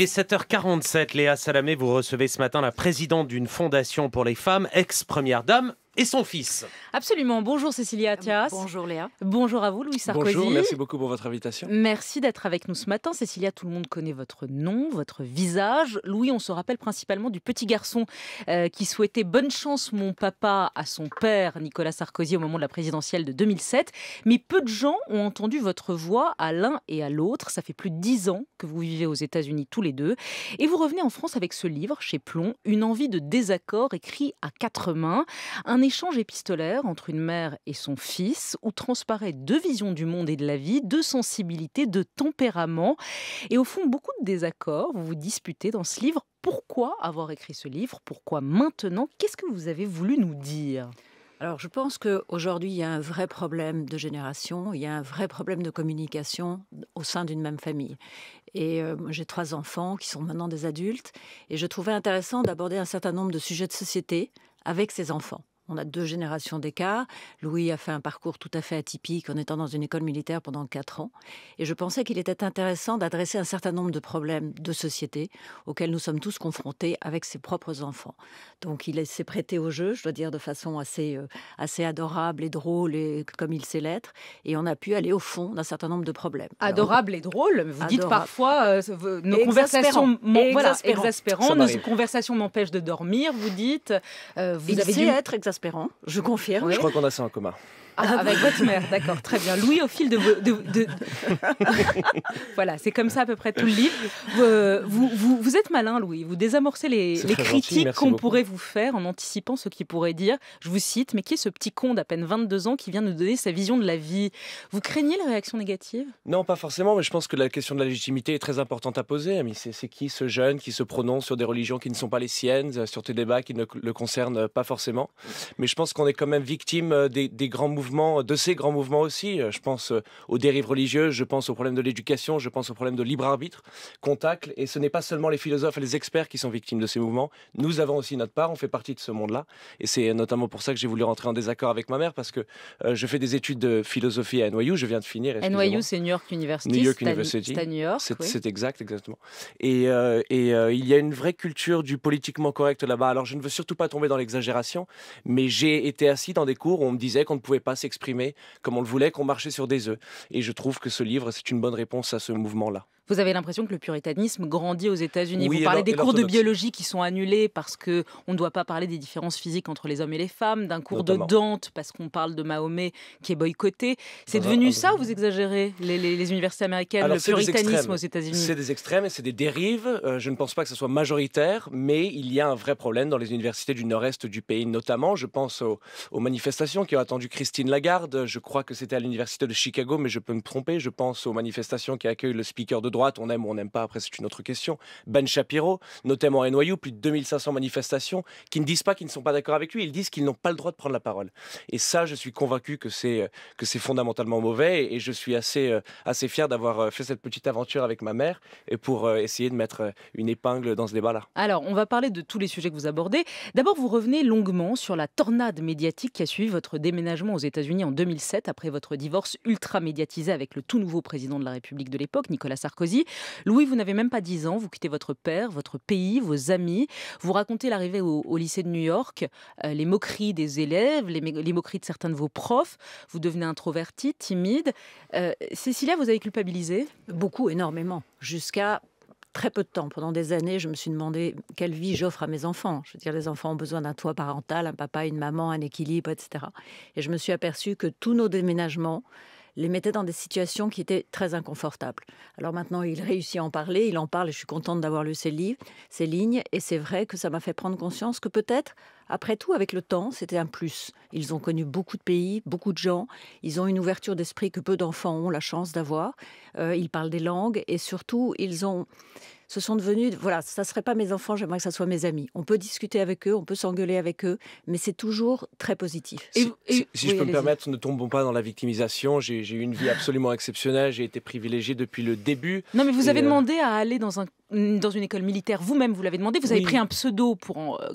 Il est 7h47, Léa Salamé, vous recevez ce matin la présidente d'une fondation pour les femmes, ex-première dame, et son fils. Absolument. Bonjour Cécilia Athias. Bonjour Léa. Bonjour à vous Louis Sarkozy. Bonjour, merci beaucoup pour votre invitation. Merci d'être avec nous ce matin. Cécilia, tout le monde connaît votre nom, votre visage. Louis, on se rappelle principalement du petit garçon euh, qui souhaitait bonne chance mon papa à son père Nicolas Sarkozy au moment de la présidentielle de 2007. Mais peu de gens ont entendu votre voix à l'un et à l'autre. Ça fait plus de dix ans que vous vivez aux États-Unis tous les deux. Et vous revenez en France avec ce livre chez Plomb, Une envie de désaccord écrit à quatre mains échange épistolaire entre une mère et son fils où transparaît deux visions du monde et de la vie, deux sensibilités, deux tempéraments et au fond beaucoup de désaccords. Vous vous disputez dans ce livre. Pourquoi avoir écrit ce livre Pourquoi maintenant Qu'est-ce que vous avez voulu nous dire alors, je pense qu'aujourd'hui, il y a un vrai problème de génération, il y a un vrai problème de communication au sein d'une même famille. Et euh, j'ai trois enfants qui sont maintenant des adultes, et je trouvais intéressant d'aborder un certain nombre de sujets de société avec ces enfants. On a deux générations d'écart. Louis a fait un parcours tout à fait atypique en étant dans une école militaire pendant quatre ans. Et je pensais qu'il était intéressant d'adresser un certain nombre de problèmes de société auxquels nous sommes tous confrontés avec ses propres enfants. Donc il s'est prêté au jeu, je dois dire, de façon assez, euh, assez adorable et drôle, comme il sait l'être. Et on a pu aller au fond d'un certain nombre de problèmes. Adorable et drôle, vous dites parfois, euh, nos conversations voilà, nos m'empêchent de dormir, vous dites. Euh, vous avez sait être je confirme. Je crois qu'on a ça en commun. Ah, ah, avec votre mère, d'accord, très bien. Louis, au fil de voilà, c'est comme ça à peu près tout le livre. Vous, euh, êtes malin, Louis. Vous désamorcez les, critiques qu'on pourrait vous faire en anticipant ce qui pourrait dire. Je vous cite, mais qui est ce petit con d'à peine 22 ans qui vient nous donner sa vision de la vie Vous craignez les réactions négative Non, pas forcément, mais je pense que la question de la légitimité est très importante à poser. Mais c'est qui ce jeune qui se prononce sur des religions qui ne sont pas les siennes, euh, sur des débats qui ne le concernent pas forcément Mais je pense qu'on est quand même victime euh, des grands mouvements de ces grands mouvements aussi. Euh, je pense euh, aux dérives religieuses, je pense aux problèmes de l'éducation, je pense aux problèmes de libre arbitre qu'on Et ce n'est pas seulement les philosophes et les experts qui sont victimes de ces mouvements. Nous avons aussi notre part, on fait partie de ce monde-là. Et c'est notamment pour ça que j'ai voulu rentrer en désaccord avec ma mère parce que euh, je fais des études de philosophie à NYU, je viens de finir. NYU, c'est New York University. New York University. C'est exact, exactement. Et, et il y a une vraie culture du politiquement correct là-bas. Alors je ne veux surtout pas tomber dans l'exagération, mais j'ai été assis dans des cours où on me disait qu'on ne pouvait pas s'exprimer comme on le voulait, qu'on marchait sur des œufs. Et je trouve que ce livre, c'est une bonne réponse à ce mouvement-là. Vous avez l'impression que le puritanisme grandit aux États-Unis. Vous parlez des cours de biologie qui sont annulés parce qu'on ne doit pas parler des différences physiques entre les hommes et les femmes, d'un cours de Dante parce qu'on parle de Mahomet qui est boycotté. C'est devenu ça, vous exagérez, les, universités américaines, le puritanisme aux États-Unis C'est des extrêmes et c'est des dérives. Euh, je ne pense pas que ce soit majoritaire, mais il y a un vrai problème dans les universités du nord-est du pays, notamment. Je pense aux, aux manifestations qui ont attendu Christine Lagarde. Je crois que c'était à l'université de Chicago, mais je peux me tromper. Je pense aux manifestations qui accueillent le speaker de droite, on aime ou on n'aime pas, après c'est une autre question. Ben Shapiro, notamment à NYU, plus de 2500 manifestations, qui ne disent pas qu'ils ne sont pas d'accord avec lui, ils disent qu'ils n'ont pas le droit de prendre la parole. Et ça, je suis convaincu que c'est euh, fondamentalement mauvais, et je suis assez euh, assez fier d'avoir euh, fait cette petite aventure avec ma mère et pour essayer de mettre une épingle dans ce débat-là. Alors, on va parler de tous les sujets que vous abordez. D'abord, vous revenez longuement sur la tornade médiatique qui a suivi votre déménagement aux États-Unis en 2007 après votre divorce ultra médiatisé avec le tout nouveau président de la République de l'époque, Nicolas Sarkozy. Louis, vous n'avez même pas 10 ans, vous quittez votre père, votre pays, vos amis. Vous racontez l'arrivée au, lycée de New York, euh, les moqueries des élèves, les, moqueries de certains de vos profs. Vous devenez introverti, timide. Euh, Cécilia, vous avez culpabilisé Beaucoup, énormément. Jusqu'à très peu de temps. Pendant des années, je me suis demandé quelle vie j'offre à mes enfants. Je veux dire, les enfants ont besoin d'un toit parental, un papa, une maman, un équilibre, etc. Et je me suis aperçue que tous nos déménagements, les mettait dans des situations qui étaient très inconfortables. Alors maintenant, il réussit à en parler, il en parle et je suis contente d'avoir lu ses livres, ses lignes. Et c'est vrai que ça m'a fait prendre conscience que peut-être, après tout, avec le temps, c'était un plus. Ils ont connu beaucoup de pays, beaucoup de gens. Ils ont une ouverture d'esprit que peu d'enfants ont la chance d'avoir. Euh, ils parlent des langues et surtout, ils ont ce sont devenus, voilà, ça ne serait pas mes enfants, j'aimerais que ça soit mes amis. On peut discuter avec eux, on peut s'engueuler avec eux, mais c'est toujours très positif. si, je peux me permettre, ne tombons pas dans la victimisation. J'ai eu une vie absolument exceptionnelle, j'ai été privilégié depuis le début. Non, mais vous avez euh, demandé à aller dans, un, dans une école militaire, vous-même, vous, l'avez demandé, vous avez pris un pseudo pour euh,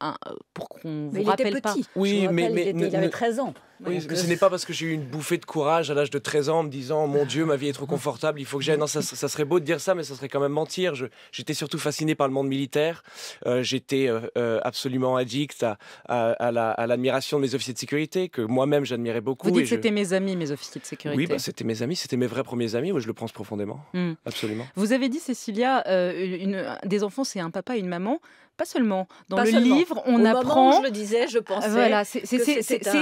un, euh, pour qu'on vous rappelle Oui, mais, il, était, il avait 13 ans mais ce n'est pas parce que j'ai eu une bouffée de courage à l'âge de 13 ans en me disant Mon Dieu, ma vie est trop confortable, il faut que j'aille. Non, ça, serait beau de dire ça, mais ça serait quand même mentir. J'étais surtout fasciné par le monde militaire. Euh, j'étais euh, euh, absolument addict à, à, l'admiration de mes officiers de sécurité, que moi-même j'admirais beaucoup. Vous dites que c'était mes amis, mes officiers de sécurité. Oui, bah, c'était mes amis, c'était mes vrais premiers amis. Moi, je le pense profondément. Hmm. Absolument. Vous avez dit, Cécilia, une, des enfants, c'est un papa et une maman pas seulement. Dans le livre, on Au apprend. Moment où je le disais, je pensais. Voilà, c'est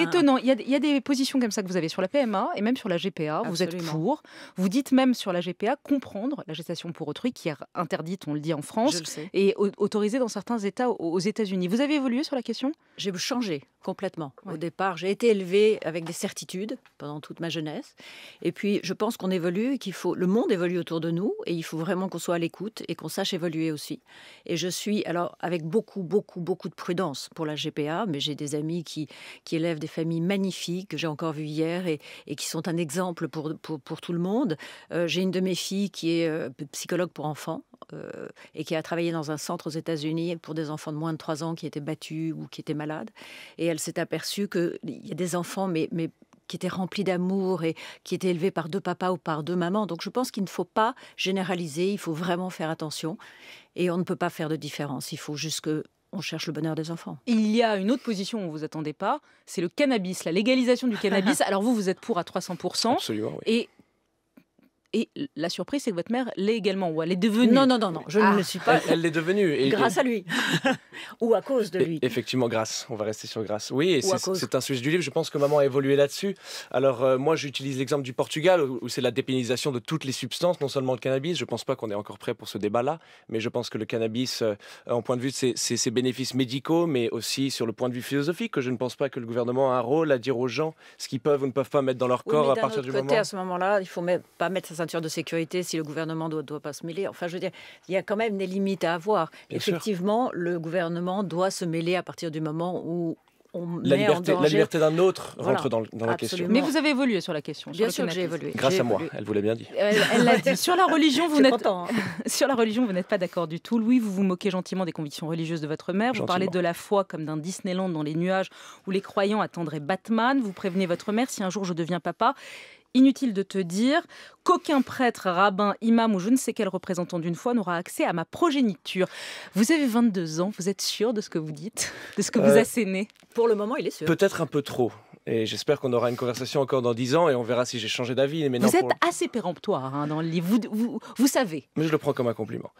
étonnant. Il y, a, il y a des positions comme ça que vous avez sur la PMA et même sur la GPA. Vous êtes pour. Vous dites même sur la GPA comprendre la gestation pour autrui qui est interdite, on le dit en France, et autorisée dans certains États aux États-Unis. Vous avez évolué sur la question J'ai changé complètement. Au départ, j'ai été élevée avec des certitudes pendant toute ma jeunesse. Et puis, je pense qu'on évolue qu'il faut. Le monde évolue autour de nous et il faut vraiment qu'on soit à l'écoute et qu'on sache évoluer aussi. Et je suis, alors, avec beaucoup, beaucoup, beaucoup de prudence pour la GPA, mais j'ai des amis qui, qui élèvent des familles magnifiques que j'ai encore vues hier et, qui sont un exemple pour, pour, tout le monde. Euh, j'ai une de mes filles qui est euh, psychologue pour enfants euh, et qui a travaillé dans un centre aux États-Unis pour des enfants de moins de 3 ans qui étaient battus ou qui étaient malades. Et elle s'est aperçue qu'il y a des enfants, mais, mais qui étaient remplis d'amour et qui étaient élevés par deux papas ou par deux mamans. Donc je pense qu'il ne faut pas généraliser, il faut vraiment faire attention. Et on ne peut pas faire de différence. Il faut juste que on cherche le bonheur des enfants. il y a une autre position où vous attendez pas, c'est le cannabis, la légalisation du cannabis. Alors vous, vous êtes pour à 300%. Absolument, oui. Et la surprise, c'est que votre mère l'est également, ou elle est devenue. Non, non, non, non, je ne ah. le suis pas. Elle l'est devenue. Et, grâce à lui. ou à cause de lui. Effectivement, grâce. On va rester sur grâce. Oui, et c'est un sujet du livre. Je pense que maman a évolué là-dessus. Alors, euh, moi, j'utilise l'exemple du Portugal, où c'est la dépénalisation de toutes les substances, non seulement le cannabis. Je ne pense pas qu'on est encore prêt pour ce débat-là, mais je pense que le cannabis, euh, en point de vue de ses, bénéfices médicaux, mais aussi sur le point de vue philosophique, que je ne pense pas que le gouvernement a un rôle à dire aux gens ce qu'ils peuvent ou ne peuvent pas mettre dans leur corps à partir du côté, moment. À ce moment-là, il faut pas mettre ceinture de sécurité si le gouvernement ne doit, pas se mêler. Enfin, je veux dire, il y a quand même des limites à avoir. Effectivement, le gouvernement doit se mêler à partir du moment où on la, met liberté, la liberté, d'un autre rentre dans, la question. Mais vous avez évolué sur la question. Bien sûr que j'ai évolué. Grâce à moi, elle vous l'a bien dit. Elle, l'a Sur la religion, vous n'êtes hein. sur la religion, vous n'êtes pas d'accord du tout. Louis, vous vous moquez gentiment des convictions religieuses de votre mère. Vous parlez de la foi comme d'un Disneyland dans les nuages où les croyants attendraient Batman. Vous prévenez votre mère si un jour je deviens papa, Inutile de te dire qu'aucun prêtre, rabbin, imam ou je ne sais quel représentant d'une foi n'aura accès à ma progéniture. Vous avez 22 ans, vous êtes sûr de ce que vous dites, de ce que vous euh, assénez Pour le moment, il est sûr. Peut-être un peu trop. Et j'espère qu'on aura une conversation encore dans 10 ans et on verra si j'ai changé d'avis. Vous êtes assez péremptoire hein, dans le livre, vous, savez. Mais je le prends comme un compliment.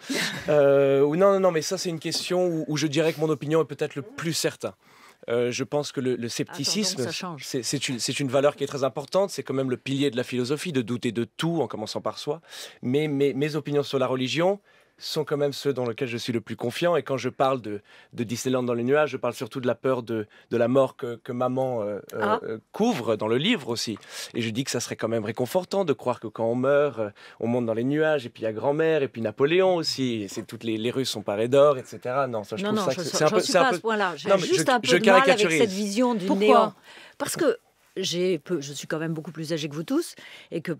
Euh, non, non, non, mais ça c'est une question où je dirais que mon opinion est peut-être le plus certain. Euh, je pense que le, scepticisme, c'est une, valeur qui est très importante. C'est quand même le pilier de la philosophie, de douter de tout en commençant par soi. Mais mes opinions sur la religion, sont quand même ceux dans lesquels je suis le plus confiant. Et quand je parle de, de Disneyland dans les nuages, je parle surtout de la peur de, la mort que, maman euh, euh, ah. euh, couvre dans le livre aussi. Et je dis que ça serait quand même réconfortant de croire que quand on meurt, on monte dans les nuages. Et puis il y a grand-mère, et puis Napoléon aussi. c'est toutes les, les rues sont parées d'or, etc. Non, ça, je trouve ça c'est un peu. Suis pas à juste un peu mal avec cette vision du néant. Parce que j'ai je suis quand même beaucoup plus âgée que vous tous, et que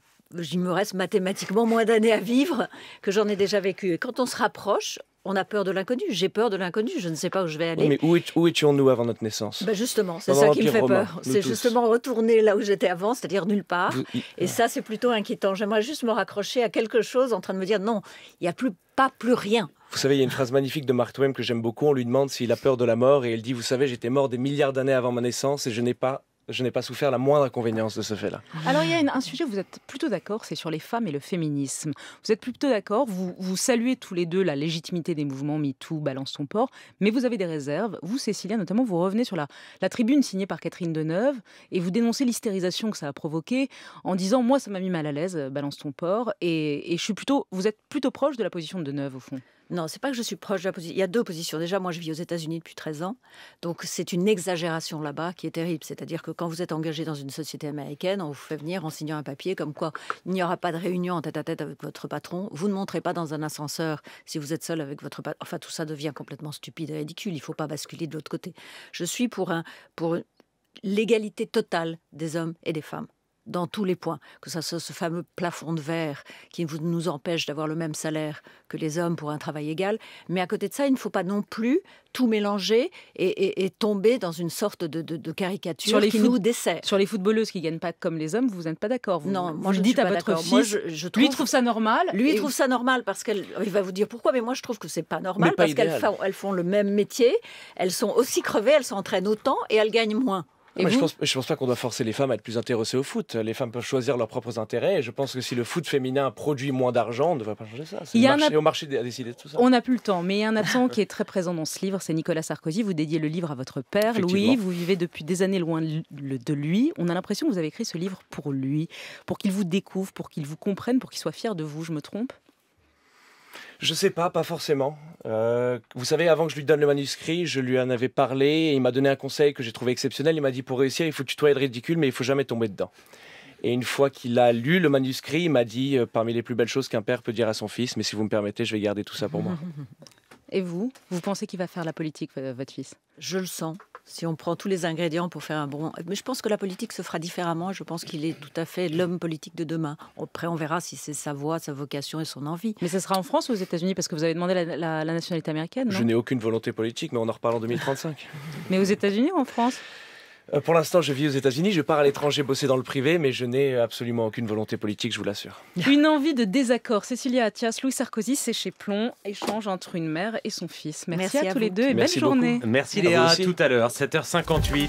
il me reste mathématiquement moins d'années à vivre que j'en ai déjà vécu. Et quand on se rapproche, on a peur de l'inconnu. J'ai peur de l'inconnu. Je ne sais pas où je vais aller. mais où, étions-nous avant notre naissance ben, Justement, c'est ça qui me fait peur. C'est justement retourner là où j'étais avant, c'est-à-dire nulle part. Et ça, c'est plutôt inquiétant. J'aimerais juste me raccrocher à quelque chose en train de me dire non, il n'y a plus pas plus rien. Vous savez, il y a une phrase magnifique de Mark Twain que j'aime beaucoup. On lui demande s'il a peur de la mort et elle dit Vous savez, j'étais mort des milliards d'années avant ma naissance et je n'ai pas je n'ai pas souffert la moindre inconvénience de ce fait-là. Alors il y a un sujet où vous êtes plutôt d'accord, c'est sur les femmes et le féminisme. Vous êtes plutôt d'accord, vous, vous saluez tous les deux la légitimité des mouvements MeToo, Balance ton port, mais vous avez des réserves. Vous, Cécilia, notamment, vous revenez sur la, tribune signée par Catherine Deneuve et vous dénoncez l'hystérisation que ça a provoqué en disant Moi, ça m'a mis mal à l'aise, Balance ton port. Et, je suis plutôt, vous êtes plutôt proche de la position de Deneuve, au fond. Non, c'est pas que je suis proche de la position. Il y a deux positions. Déjà, moi, je vis aux États-Unis depuis 13 ans. Donc, c'est une exagération là-bas qui est terrible. C'est-à-dire que quand vous êtes engagé dans une société américaine, on vous fait venir en signant un papier comme quoi il n'y aura pas de réunion en tête à tête avec votre patron. Vous ne montrez pas dans un ascenseur si vous êtes seul avec votre patron. Enfin, tout ça devient complètement stupide et ridicule. Il ne faut pas basculer de l'autre côté. Je suis pour, un, pour l'égalité totale des hommes et des femmes dans tous les points, que ce soit ce fameux plafond de verre qui nous empêche d'avoir le même salaire que les hommes pour un travail égal. Mais à côté de ça, il ne faut pas non plus tout mélanger et, tomber dans une sorte de, caricature sur les qui nous dessert. Sur les footballeuses qui gagnent pas comme les hommes, vous n'êtes pas d'accord Non, moi je dis à votre fils. lui trouve ça normal. Lui trouve ça normal parce qu'elle, il va vous dire pourquoi, mais moi je trouve que ce n'est pas normal parce qu'elles font le même métier, elles sont aussi crevées, elles s'entraînent autant et elles gagnent moins. Ah, je, pense, pense pas qu'on doit forcer les femmes à être plus intéressées au foot. Les femmes peuvent choisir leurs propres intérêts. Et je pense que si le foot féminin produit moins d'argent, on ne devrait pas changer ça. C'est marché, au marché à décider de tout ça. On n'a plus le temps, mais il y a un absent qui est très présent dans ce livre, c'est Nicolas Sarkozy. Vous dédiez le livre à votre père, Louis. Vous vivez depuis des années loin de lui. On a l'impression que vous avez écrit ce livre pour lui, pour qu'il vous découvre, pour qu'il vous comprenne, pour qu'il soit fier de vous. Je me trompe je ne sais pas, pas forcément. Euh, vous savez, avant que je lui donne le manuscrit, je lui en avais parlé et il m'a donné un conseil que j'ai trouvé exceptionnel. Il m'a dit pour réussir, il faut tutoyer de ridicule, mais il faut jamais tomber dedans. Et une fois qu'il a lu le manuscrit, il m'a dit euh, parmi les plus belles choses qu'un père peut dire à son fils, mais si vous me permettez, je vais garder tout ça pour moi. Et vous Vous pensez qu'il va faire la politique, euh, votre fils Je le sens si on prend tous les ingrédients pour faire un bon. Mais je pense que la politique se fera différemment. Je pense qu'il est tout à fait l'homme politique de demain. Après, on verra si c'est sa voix, sa vocation et son envie. Mais ce sera en France ou aux États-Unis Parce que vous avez demandé la, nationalité américaine. je n'ai aucune volonté politique, mais on en reparle en 2035. mais aux États-Unis ou en France euh, pour l'instant, je vis aux États-Unis, je pars à l'étranger bosser dans le privé, mais je n'ai absolument aucune volonté politique, je vous l'assure. Une envie de désaccord. Cécilia Attias, Louis Sarkozy, c'est Plomb. Échange entre une mère et son fils. Merci, à, tous les deux et belle journée. Merci Léa, à tout à l'heure, 7h58.